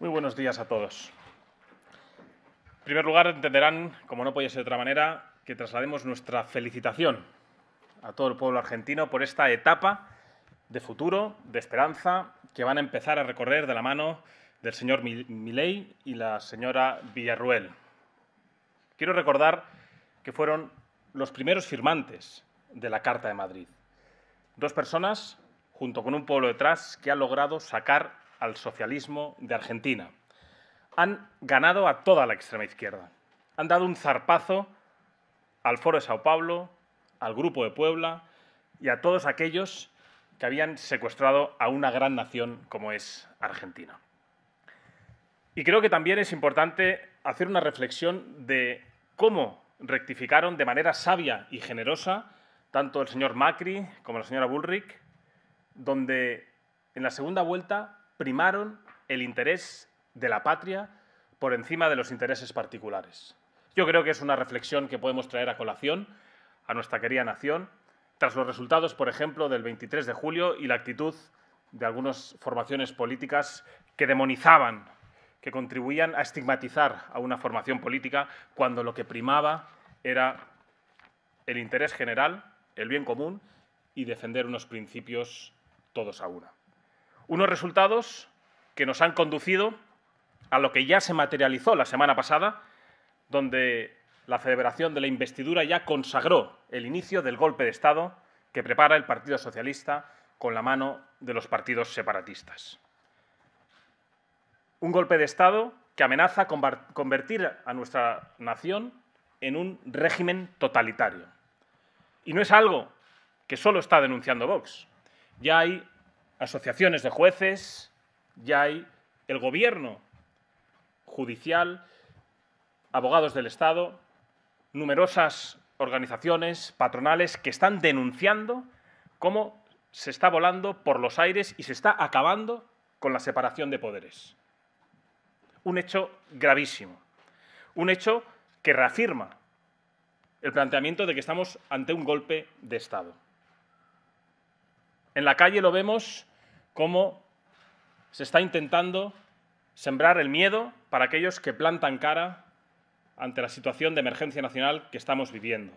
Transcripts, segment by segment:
Muy buenos días a todos. En primer lugar, entenderán, como no podía ser de otra manera, que traslademos nuestra felicitación a todo el pueblo argentino por esta etapa de futuro, de esperanza, que van a empezar a recorrer de la mano del señor Milei y la señora Villarruel. Quiero recordar que fueron los primeros firmantes de la Carta de Madrid. Dos personas, junto con un pueblo detrás, que ha logrado sacar al socialismo de Argentina. Han ganado a toda la extrema izquierda. Han dado un zarpazo al Foro de Sao Paulo, al Grupo de Puebla y a todos aquellos que habían secuestrado a una gran nación como es Argentina. Y creo que también es importante hacer una reflexión de cómo rectificaron de manera sabia y generosa tanto el señor Macri como la señora Bullrich, donde en la segunda vuelta primaron el interés de la patria por encima de los intereses particulares. Yo creo que es una reflexión que podemos traer a colación a nuestra querida nación tras los resultados, por ejemplo, del 23 de julio y la actitud de algunas formaciones políticas que demonizaban, que contribuían a estigmatizar a una formación política cuando lo que primaba era el interés general, el bien común y defender unos principios todos a una. Unos resultados que nos han conducido a lo que ya se materializó la semana pasada, donde la celebración de la investidura ya consagró el inicio del golpe de Estado que prepara el Partido Socialista con la mano de los partidos separatistas. Un golpe de Estado que amenaza convertir a nuestra nación en un régimen totalitario. Y no es algo que solo está denunciando Vox. Ya hay asociaciones de jueces, ya hay el gobierno judicial, abogados del Estado, numerosas organizaciones patronales que están denunciando cómo se está volando por los aires y se está acabando con la separación de poderes. Un hecho gravísimo, un hecho que reafirma el planteamiento de que estamos ante un golpe de Estado. En la calle lo vemos como se está intentando sembrar el miedo para aquellos que plantan cara ante la situación de emergencia nacional que estamos viviendo.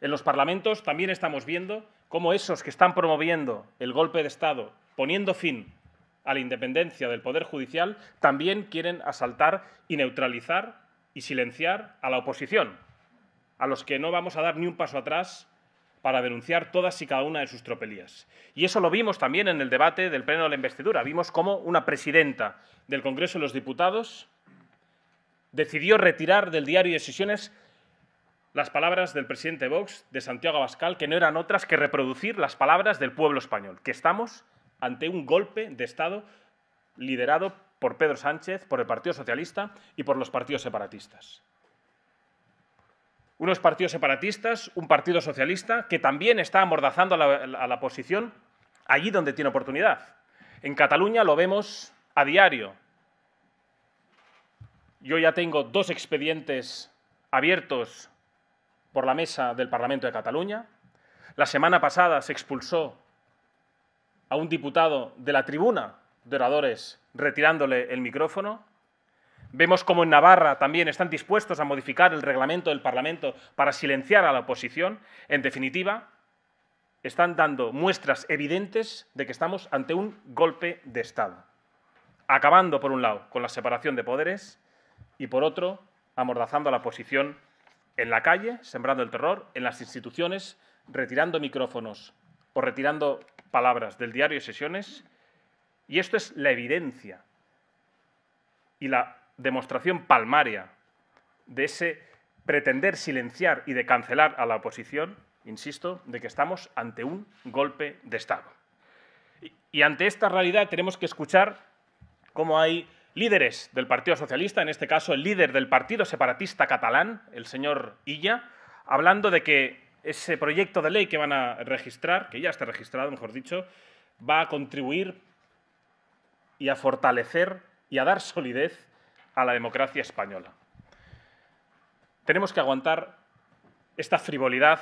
En los parlamentos también estamos viendo cómo esos que están promoviendo el golpe de Estado, poniendo fin a la independencia del Poder Judicial, también quieren asaltar y neutralizar y silenciar a la oposición, a los que no vamos a dar ni un paso atrás para denunciar todas y cada una de sus tropelías. Y eso lo vimos también en el debate del pleno de la investidura. Vimos cómo una presidenta del Congreso de los Diputados decidió retirar del diario de sesiones las palabras del presidente Vox, de Santiago Abascal, que no eran otras que reproducir las palabras del pueblo español, que estamos ante un golpe de Estado liderado por Pedro Sánchez, por el Partido Socialista y por los partidos separatistas unos partidos separatistas, un partido socialista, que también está amordazando a la, oposición allí donde tiene oportunidad. En Cataluña lo vemos a diario. Yo ya tengo dos expedientes abiertos por la mesa del Parlamento de Cataluña. La semana pasada se expulsó a un diputado de la tribuna de oradores retirándole el micrófono. Vemos cómo en Navarra también están dispuestos a modificar el reglamento del Parlamento para silenciar a la oposición. En definitiva, están dando muestras evidentes de que estamos ante un golpe de Estado, acabando, por un lado, con la separación de poderes y, por otro, amordazando a la oposición en la calle, sembrando el terror, en las instituciones, retirando micrófonos o retirando palabras del diario y sesiones. Y esto es la evidencia y la demostración palmaria de ese pretender silenciar y de cancelar a la oposición, insisto, de que estamos ante un golpe de Estado. Y, ante esta realidad tenemos que escuchar cómo hay líderes del Partido Socialista, en este caso el líder del Partido Separatista Catalán, el señor Illa, hablando de que ese proyecto de ley que van a registrar, que ya está registrado, mejor dicho, va a contribuir y a fortalecer y a dar solidez a la democracia española. Tenemos que aguantar esta frivolidad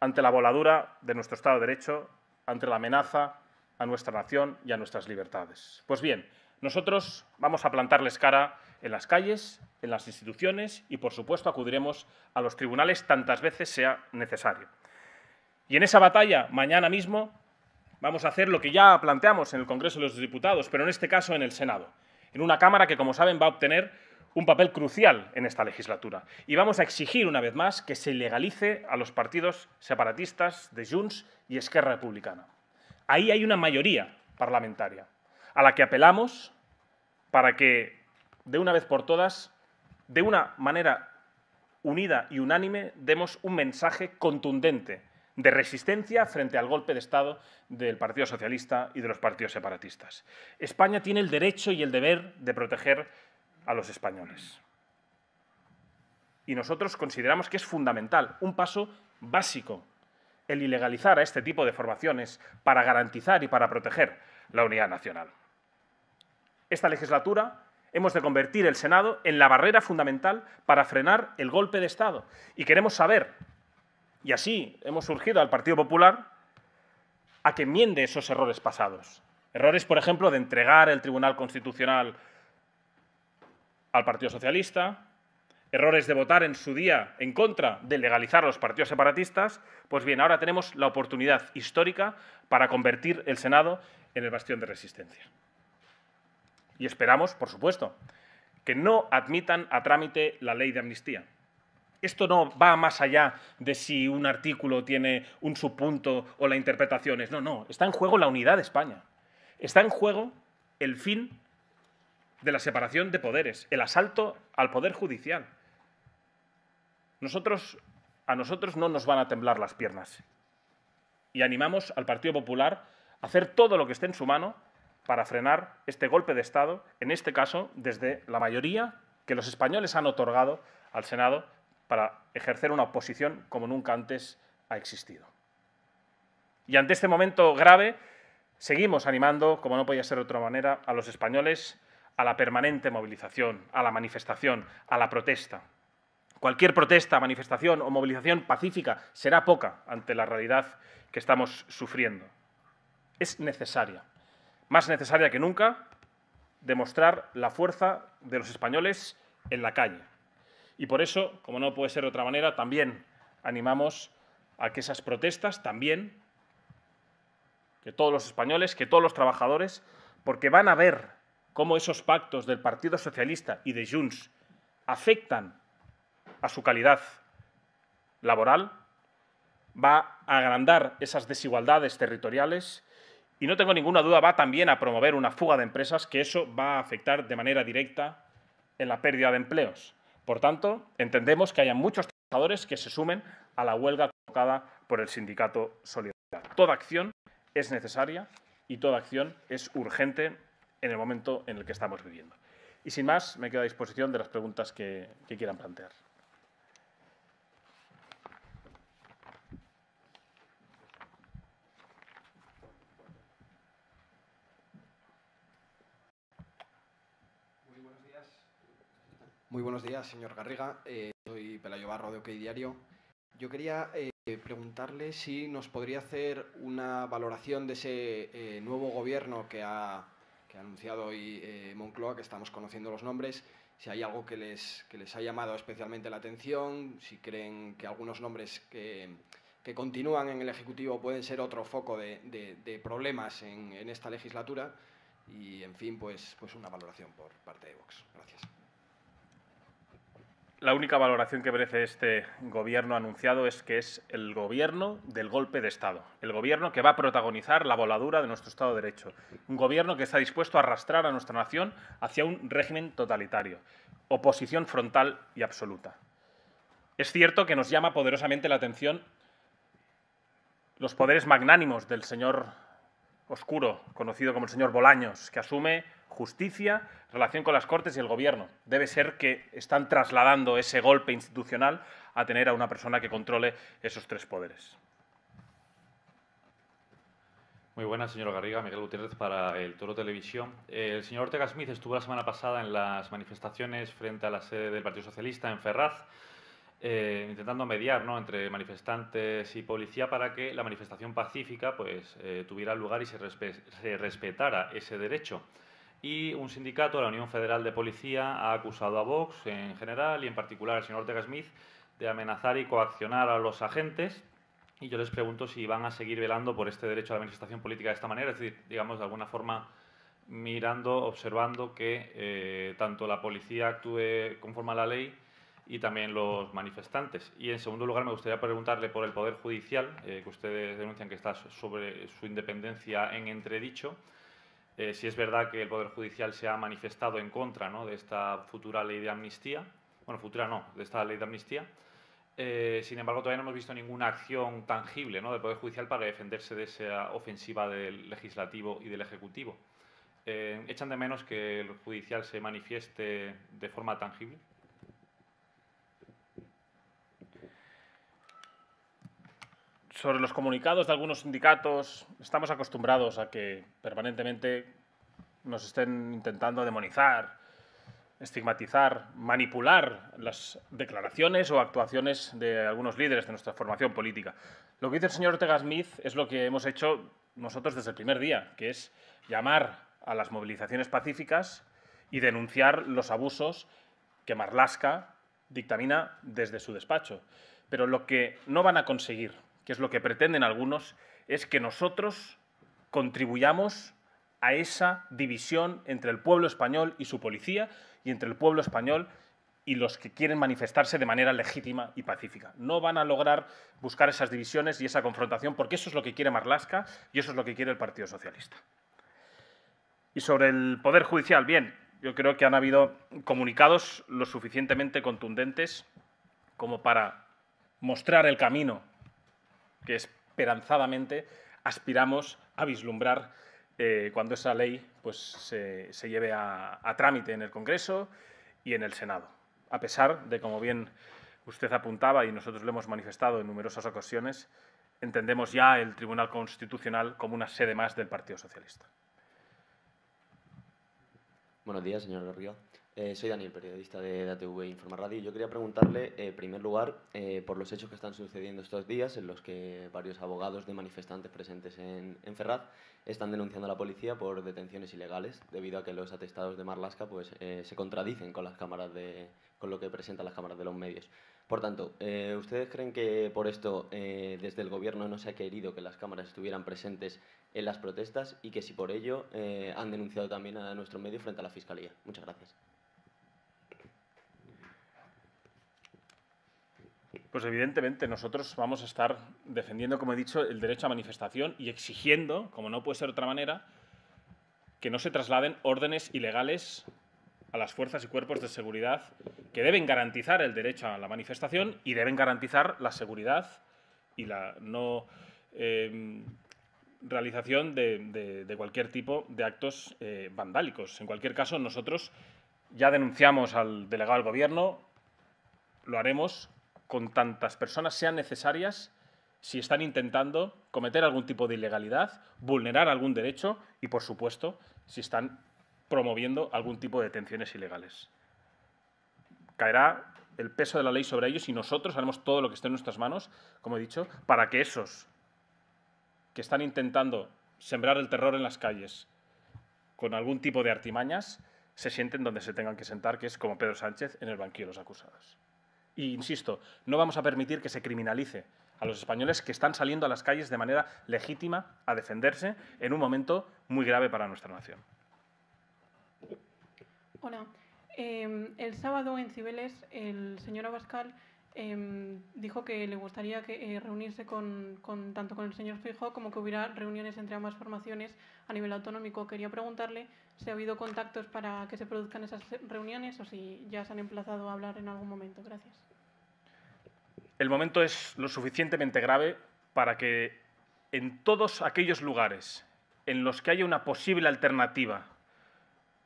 ante la voladura de nuestro Estado de Derecho, ante la amenaza a nuestra nación y a nuestras libertades. Pues bien, nosotros vamos a plantarles cara en las calles, en las instituciones y, por supuesto, acudiremos a los tribunales tantas veces sea necesario. Y en esa batalla, mañana mismo, vamos a hacer lo que ya planteamos en el Congreso de los Diputados, pero en este caso en el Senado en una Cámara que, como saben, va a obtener un papel crucial en esta legislatura. Y vamos a exigir una vez más que se legalice a los partidos separatistas de Junts y Esquerra Republicana. Ahí hay una mayoría parlamentaria a la que apelamos para que, de una vez por todas, de una manera unida y unánime, demos un mensaje contundente de resistencia frente al golpe de Estado del Partido Socialista y de los partidos separatistas. España tiene el derecho y el deber de proteger a los españoles. Y nosotros consideramos que es fundamental, un paso básico, el ilegalizar a este tipo de formaciones para garantizar y para proteger la unidad nacional. Esta legislatura hemos de convertir el Senado en la barrera fundamental para frenar el golpe de Estado y queremos saber y así hemos surgido al Partido Popular, a que enmiende esos errores pasados. Errores, por ejemplo, de entregar el Tribunal Constitucional al Partido Socialista, errores de votar en su día en contra de legalizar los partidos separatistas, pues bien, ahora tenemos la oportunidad histórica para convertir el Senado en el bastión de resistencia. Y esperamos, por supuesto, que no admitan a trámite la ley de amnistía. Esto no va más allá de si un artículo tiene un subpunto o la interpretación es. No, no. Está en juego la unidad de España. Está en juego el fin de la separación de poderes, el asalto al poder judicial. Nosotros, a nosotros no nos van a temblar las piernas. Y animamos al Partido Popular a hacer todo lo que esté en su mano para frenar este golpe de Estado, en este caso desde la mayoría que los españoles han otorgado al Senado para ejercer una oposición como nunca antes ha existido. Y ante este momento grave, seguimos animando, como no podía ser de otra manera, a los españoles a la permanente movilización, a la manifestación, a la protesta. Cualquier protesta, manifestación o movilización pacífica será poca ante la realidad que estamos sufriendo. Es necesaria, más necesaria que nunca, demostrar la fuerza de los españoles en la calle, y por eso, como no puede ser de otra manera, también animamos a que esas protestas también, que todos los españoles, que todos los trabajadores, porque van a ver cómo esos pactos del Partido Socialista y de Junts afectan a su calidad laboral, va a agrandar esas desigualdades territoriales y no tengo ninguna duda va también a promover una fuga de empresas que eso va a afectar de manera directa en la pérdida de empleos. Por tanto, entendemos que haya muchos trabajadores que se sumen a la huelga convocada por el sindicato Solidaridad. Toda acción es necesaria y toda acción es urgente en el momento en el que estamos viviendo. Y sin más, me quedo a disposición de las preguntas que quieran plantear. Muy buenos días, señor Garriga. Eh, soy Pelayo Barro de OK Diario. Yo quería eh, preguntarle si nos podría hacer una valoración de ese eh, nuevo gobierno que ha, anunciado hoy Moncloa, que estamos conociendo los nombres, si hay algo que les, que les ha llamado especialmente la atención, si creen que algunos nombres que, continúan en el Ejecutivo pueden ser otro foco de, problemas en, esta legislatura. Y, en fin, pues, pues una valoración por parte de Vox. Gracias la única valoración que merece este gobierno anunciado es que es el gobierno del golpe de Estado, el gobierno que va a protagonizar la voladura de nuestro Estado de Derecho, un gobierno que está dispuesto a arrastrar a nuestra nación hacia un régimen totalitario, oposición frontal y absoluta. Es cierto que nos llama poderosamente la atención los poderes magnánimos del señor oscuro, conocido como el señor Bolaños, que asume justicia, relación con las Cortes y el Gobierno. Debe ser que están trasladando ese golpe institucional a tener a una persona que controle esos tres poderes. Muy buenas, señor Garriga. Miguel Gutiérrez para el Toro Televisión. el señor Ortega Smith estuvo la semana pasada en las manifestaciones frente a la sede del Partido Socialista en Ferraz. Eh, intentando mediar ¿no? entre manifestantes y policía para que la manifestación pacífica pues, eh, tuviera lugar y se, respetara ese derecho. Y un sindicato, la Unión Federal de Policía, ha acusado a Vox en general y en particular al señor Ortega Smith de amenazar y coaccionar a los agentes. Y yo les pregunto si van a seguir velando por este derecho a la manifestación política de esta manera, es decir, digamos, de alguna forma mirando, observando que eh, tanto la policía actúe conforme a la ley y también los manifestantes. Y en segundo lugar, me gustaría preguntarle por el Poder Judicial, eh, que ustedes denuncian que está sobre su independencia en entredicho. Eh, si es verdad que el Poder Judicial se ha manifestado en contra de esta futura ley de amnistía, bueno, futura no, de esta ley de amnistía. Eh, sin embargo, todavía no hemos visto ninguna acción tangible del Poder Judicial para defenderse de esa ofensiva del Legislativo y del Ejecutivo. ¿Echan de menos que el Judicial se manifieste de forma tangible? sobre los comunicados de algunos sindicatos, estamos acostumbrados a que permanentemente nos estén intentando demonizar, estigmatizar, manipular las declaraciones o actuaciones de algunos líderes de nuestra formación política. Lo que dice el señor Ortega Smith es lo que hemos hecho nosotros desde el primer día, que es llamar a las movilizaciones pacíficas y denunciar los abusos que Marlaska dictamina desde su despacho. Pero lo que no van a conseguir que es lo que pretenden algunos, es que nosotros contribuyamos a esa división entre el pueblo español y su policía y entre el pueblo español y los que quieren manifestarse de manera legítima y pacífica. No van a lograr buscar esas divisiones y esa confrontación porque eso es lo que quiere Marlaska y eso es lo que quiere el Partido Socialista. Y sobre el Poder Judicial, bien, yo creo que han habido comunicados lo suficientemente contundentes como para mostrar el camino que esperanzadamente aspiramos a vislumbrar eh, cuando esa ley pues, se, lleve a, a, trámite en el Congreso y en el Senado. A pesar de, como bien usted apuntaba y nosotros lo hemos manifestado en numerosas ocasiones, entendemos ya el Tribunal Constitucional como una sede más del Partido Socialista. Buenos días, señor Río. Eh, soy Daniel, periodista de ATV Informa Radio. Yo quería preguntarle, eh, en primer lugar, eh, por los hechos que están sucediendo estos días en los que varios abogados de manifestantes presentes en, Ferraz están denunciando a la policía por detenciones ilegales debido a que los atestados de Marlasca pues, se contradicen con, las cámaras de, con lo que presentan las cámaras de los medios. Por tanto, ¿ustedes creen que por esto desde el Gobierno no se ha querido que las cámaras estuvieran presentes en las protestas y que si por ello han denunciado también a nuestro medio frente a la Fiscalía? Muchas gracias. Pues evidentemente nosotros vamos a estar defendiendo, como he dicho, el derecho a manifestación y exigiendo, como no puede ser otra manera, que no se trasladen órdenes ilegales a las fuerzas y cuerpos de seguridad que deben garantizar el derecho a la manifestación y deben garantizar la seguridad y la no em, realización de, cualquier tipo de actos eh, vandálicos. En cualquier caso, nosotros ya denunciamos al delegado del Gobierno, lo haremos con tantas personas sean necesarias si están intentando cometer algún tipo de ilegalidad, vulnerar algún derecho y, por supuesto, si están promoviendo algún tipo de detenciones ilegales. Caerá el peso de la ley sobre ellos y nosotros haremos todo lo que esté en nuestras manos, como he dicho, para que esos que están intentando sembrar el terror en las calles con algún tipo de artimañas se sienten donde se tengan que sentar, que es como Pedro Sánchez en el banquillo de los acusados. Y insisto, no vamos a permitir que se criminalice a los españoles que están saliendo a las calles de manera legítima a defenderse en un momento muy grave para nuestra nación. Em, el sábado en Cibeles, el señor Abascal Em, dijo que le gustaría que, eh, reunirse con, tanto con el señor Fijo como que hubiera reuniones entre ambas formaciones a nivel autonómico. Quería preguntarle si ha habido contactos para que se produzcan esas reuniones o si ya se han emplazado a hablar en algún momento. Gracias. El momento es lo suficientemente grave para que en todos aquellos lugares en los que haya una posible alternativa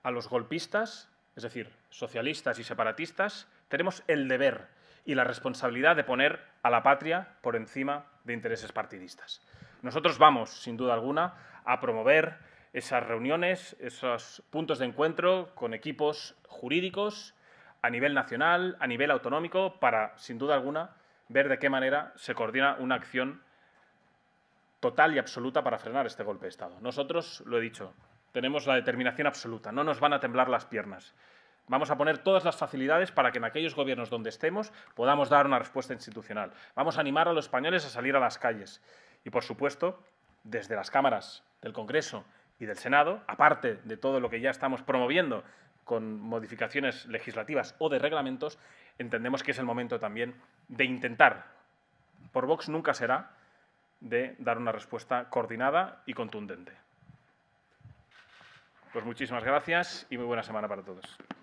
a los golpistas, es decir, socialistas y separatistas, tenemos el deber y la responsabilidad de poner a la patria por encima de intereses partidistas. Nosotros vamos, sin duda alguna, a promover esas reuniones, esos puntos de encuentro con equipos jurídicos a nivel nacional, a nivel autonómico, para, sin duda alguna, ver de qué manera se coordina una acción total y absoluta para frenar este golpe de Estado. Nosotros, lo he dicho, tenemos la determinación absoluta, no nos van a temblar las piernas. Vamos a poner todas las facilidades para que en aquellos gobiernos donde estemos podamos dar una respuesta institucional. Vamos a animar a los españoles a salir a las calles. Y, por supuesto, desde las cámaras del Congreso y del Senado, aparte de todo lo que ya estamos promoviendo con modificaciones legislativas o de reglamentos, entendemos que es el momento también de intentar, por Vox nunca será, de dar una respuesta coordinada y contundente. Pues muchísimas gracias y muy buena semana para todos.